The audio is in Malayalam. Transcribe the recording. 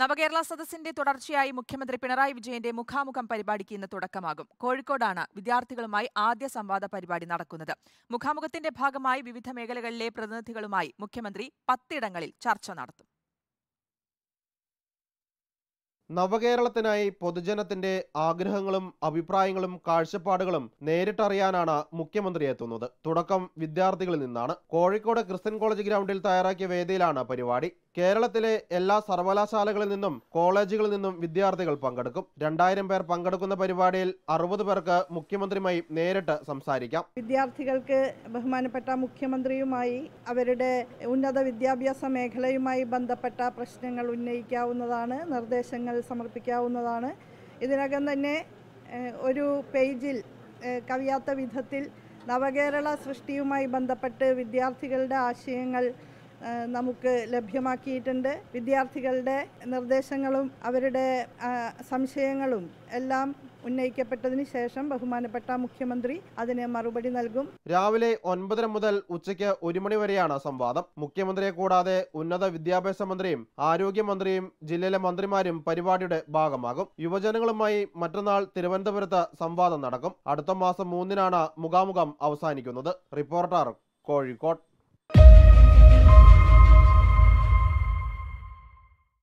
നവകേരള സദസ്സിന്റെ തുടർച്ചയായി മുഖ്യമന്ത്രി പിണറായി വിജയന്റെ മുഖാമുഖം പരിപാടിക്ക് ഇന്ന് തുടക്കമാകും കോഴിക്കോടാണ് വിദ്യാർത്ഥികളുമായി ആദ്യ സംവാദ പരിപാടി നടക്കുന്നത് മുഖാമുഖത്തിന്റെ ഭാഗമായി വിവിധ മേഖലകളിലെ പ്രതിനിധികളുമായി മുഖ്യമന്ത്രി പത്തിടങ്ങളിൽ ചർച്ച നടത്തും നവകേരളത്തിനായി പൊതുജനത്തിന്റെ ആഗ്രഹങ്ങളും അഭിപ്രായങ്ങളും കാഴ്ചപ്പാടുകളും നേരിട്ടറിയാനാണ് മുഖ്യമന്ത്രി എത്തുന്നത് തുടക്കം വിദ്യാർത്ഥികളിൽ നിന്നാണ് കോഴിക്കോട് ക്രിസ്ത്യൻ കോളേജ് ഗ്രൗണ്ടിൽ തയ്യാറാക്കിയ വേദിയിലാണ് പരിപാടി കേരളത്തിലെ എല്ലാ സർവകലാശാലകളിൽ നിന്നും കോളേജുകളിൽ നിന്നും വിദ്യാർത്ഥികൾ പങ്കെടുക്കും രണ്ടായിരം പേർ പങ്കെടുക്കുന്ന പരിപാടിയിൽ അറുപത് പേർക്ക് മുഖ്യമന്ത്രിയുമായി നേരിട്ട് സംസാരിക്കാം വിദ്യാർത്ഥികൾക്ക് ബഹുമാനപ്പെട്ട മുഖ്യമന്ത്രിയുമായി അവരുടെ ഉന്നത വിദ്യാഭ്യാസ മേഖലയുമായി ബന്ധപ്പെട്ട പ്രശ്നങ്ങൾ ഉന്നയിക്കാവുന്നതാണ് നിർദ്ദേശങ്ങൾ സമർപ്പിക്കാവുന്നതാണ് ഇതിനകം തന്നെ ഒരു പേജിൽ കവിയാത്ത വിധത്തിൽ നവകേരള സൃഷ്ടിയുമായി ബന്ധപ്പെട്ട് വിദ്യാർത്ഥികളുടെ ആശയങ്ങൾ നമുക്ക് ലഭ്യമാക്കിയിട്ടുണ്ട് വിദ്യാർത്ഥികളുടെ നിർദ്ദേശങ്ങളും അവരുടെ സംശയങ്ങളും എല്ലാം ഉന്നയിക്കപ്പെട്ടതിന് ശേഷം ബഹുമാനപ്പെട്ട മുഖ്യമന്ത്രി അതിന് മറുപടി നൽകും രാവിലെ ഒൻപതര മുതൽ ഉച്ചയ്ക്ക് ഒരു മണി വരെയാണ് സംവാദം മുഖ്യമന്ത്രിയെ കൂടാതെ ഉന്നത വിദ്യാഭ്യാസ മന്ത്രിയും ആരോഗ്യമന്ത്രിയും ജില്ലയിലെ മന്ത്രിമാരും പരിപാടിയുടെ ഭാഗമാകും യുവജനങ്ങളുമായി മറ്റന്നാൾ തിരുവനന്തപുരത്ത് സംവാദം നടക്കും അടുത്ത മാസം മൂന്നിനാണ് മുഖാമുഖം അവസാനിക്കുന്നത് റിപ്പോർട്ടർ കോഴിക്കോട്